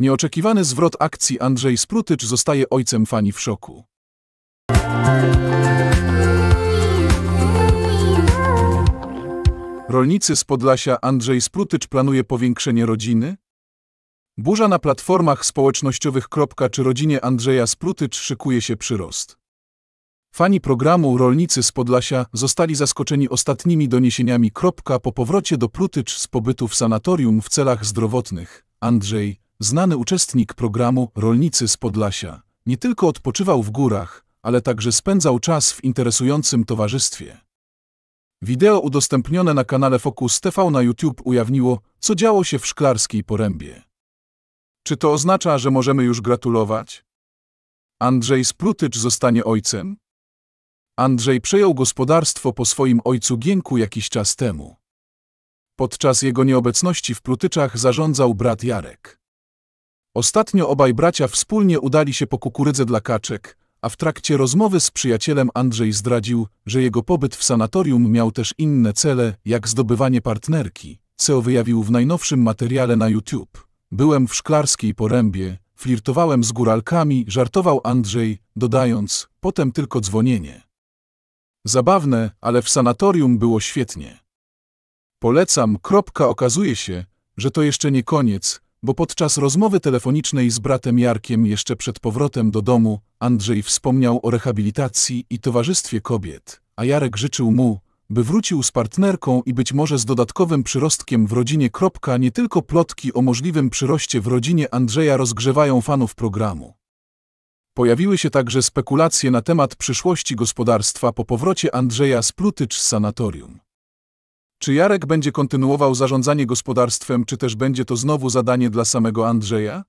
Nieoczekiwany zwrot akcji Andrzej Sprutycz zostaje ojcem fani w szoku. Rolnicy z Podlasia Andrzej Sprutycz planuje powiększenie rodziny? Burza na platformach społecznościowych. Czy rodzinie Andrzeja Sprutycz szykuje się przyrost? Fani programu Rolnicy z Podlasia zostali zaskoczeni ostatnimi doniesieniami. Po powrocie do Prutycz z pobytu w sanatorium w celach zdrowotnych, Andrzej Znany uczestnik programu Rolnicy z Podlasia nie tylko odpoczywał w górach, ale także spędzał czas w interesującym towarzystwie. Wideo udostępnione na kanale Focus TV na YouTube ujawniło, co działo się w szklarskiej porębie. Czy to oznacza, że możemy już gratulować? Andrzej Sprutycz zostanie ojcem? Andrzej przejął gospodarstwo po swoim ojcu Gienku jakiś czas temu. Podczas jego nieobecności w Prutyczach zarządzał brat Jarek. Ostatnio obaj bracia wspólnie udali się po kukurydzę dla kaczek, a w trakcie rozmowy z przyjacielem Andrzej zdradził, że jego pobyt w sanatorium miał też inne cele, jak zdobywanie partnerki, co wyjawił w najnowszym materiale na YouTube. Byłem w szklarskiej porębie, flirtowałem z góralkami, żartował Andrzej, dodając, potem tylko dzwonienie. Zabawne, ale w sanatorium było świetnie. Polecam. Kropka okazuje się, że to jeszcze nie koniec, bo podczas rozmowy telefonicznej z bratem Jarkiem jeszcze przed powrotem do domu Andrzej wspomniał o rehabilitacji i towarzystwie kobiet, a Jarek życzył mu, by wrócił z partnerką i być może z dodatkowym przyrostkiem w rodzinie. Nie tylko plotki o możliwym przyroście w rodzinie Andrzeja rozgrzewają fanów programu. Pojawiły się także spekulacje na temat przyszłości gospodarstwa po powrocie Andrzeja z Plutycz z sanatorium. Czy Jarek będzie kontynuował zarządzanie gospodarstwem, czy też będzie to znowu zadanie dla samego Andrzeja?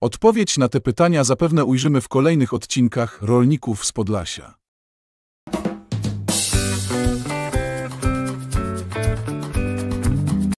Odpowiedź na te pytania zapewne ujrzymy w kolejnych odcinkach Rolników z Podlasia.